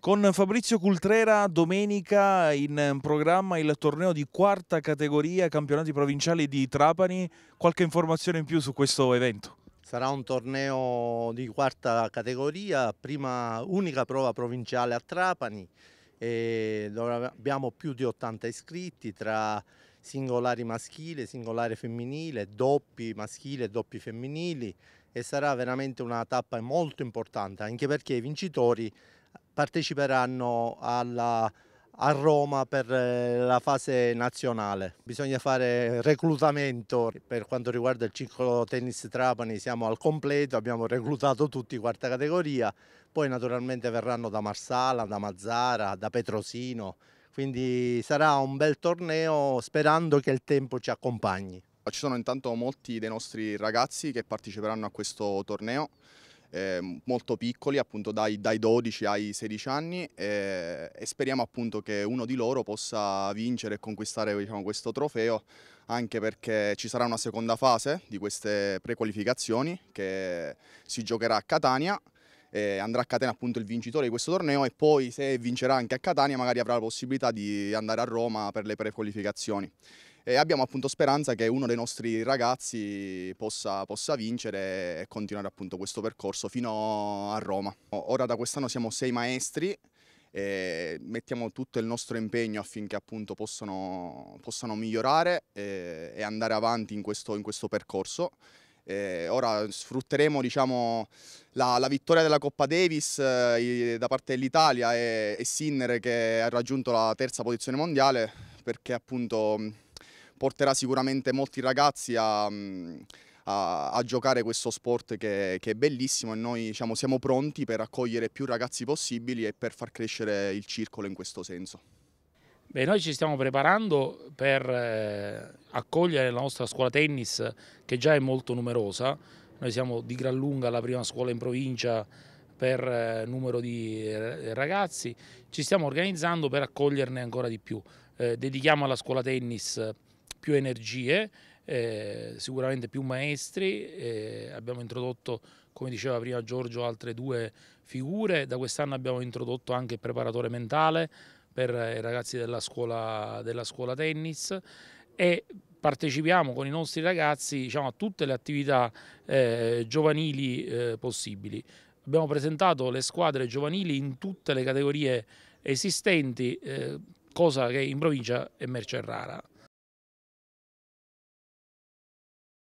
Con Fabrizio Cultrera domenica in programma il torneo di quarta categoria campionati provinciali di Trapani. Qualche informazione in più su questo evento? Sarà un torneo di quarta categoria, prima unica prova provinciale a Trapani. dove abbiamo più di 80 iscritti tra singolari maschile, singolare femminile, doppi maschile e doppi femminili e sarà veramente una tappa molto importante anche perché i vincitori parteciperanno alla, a Roma per eh, la fase nazionale. Bisogna fare reclutamento per quanto riguarda il circolo tennis Trapani, siamo al completo, abbiamo reclutato tutti quarta categoria, poi naturalmente verranno da Marsala, da Mazzara, da Petrosino, quindi sarà un bel torneo sperando che il tempo ci accompagni. Ci sono intanto molti dei nostri ragazzi che parteciperanno a questo torneo eh, molto piccoli, appunto dai, dai, 12 ai 16 anni eh, e speriamo appunto che uno di loro possa vincere e conquistare diciamo, questo trofeo anche perché ci sarà una seconda fase di queste prequalificazioni che si giocherà a Catania e andrà a Catania appunto il vincitore di questo torneo e poi se vincerà anche a Catania magari avrà la possibilità di andare a Roma per le prequalificazioni e abbiamo appunto speranza che uno dei nostri ragazzi possa, possa vincere e continuare appunto questo percorso fino a Roma. Ora da quest'anno siamo sei maestri e mettiamo tutto il nostro impegno affinché appunto possano, possano migliorare e, e, andare avanti in questo, in questo percorso. E ora sfrutteremo diciamo, la, la, vittoria della Coppa Davis eh, da parte dell'Italia e, e Sinner che ha raggiunto la terza posizione mondiale perché appunto porterà sicuramente molti ragazzi a, mm, a, a giocare questo sport che, che, è bellissimo e noi diciamo, siamo pronti per accogliere più ragazzi possibili e per far crescere il circolo in questo senso. Beh, noi ci stiamo preparando per eh, accogliere la nostra scuola tennis che già è molto numerosa, noi siamo di gran lunga la prima scuola in provincia per eh, numero di eh, ragazzi, ci stiamo organizzando per accoglierne ancora di più. Eh, dedichiamo alla scuola tennis più energie, eh, sicuramente più maestri, eh, abbiamo introdotto come diceva prima Giorgio altre due figure, da quest'anno abbiamo introdotto anche il preparatore mentale per i ragazzi della scuola, della scuola tennis e partecipiamo con i nostri ragazzi diciamo, a tutte le attività eh, giovanili eh, possibili. Abbiamo presentato le squadre giovanili in tutte le categorie esistenti, eh, cosa che in provincia è merce rara.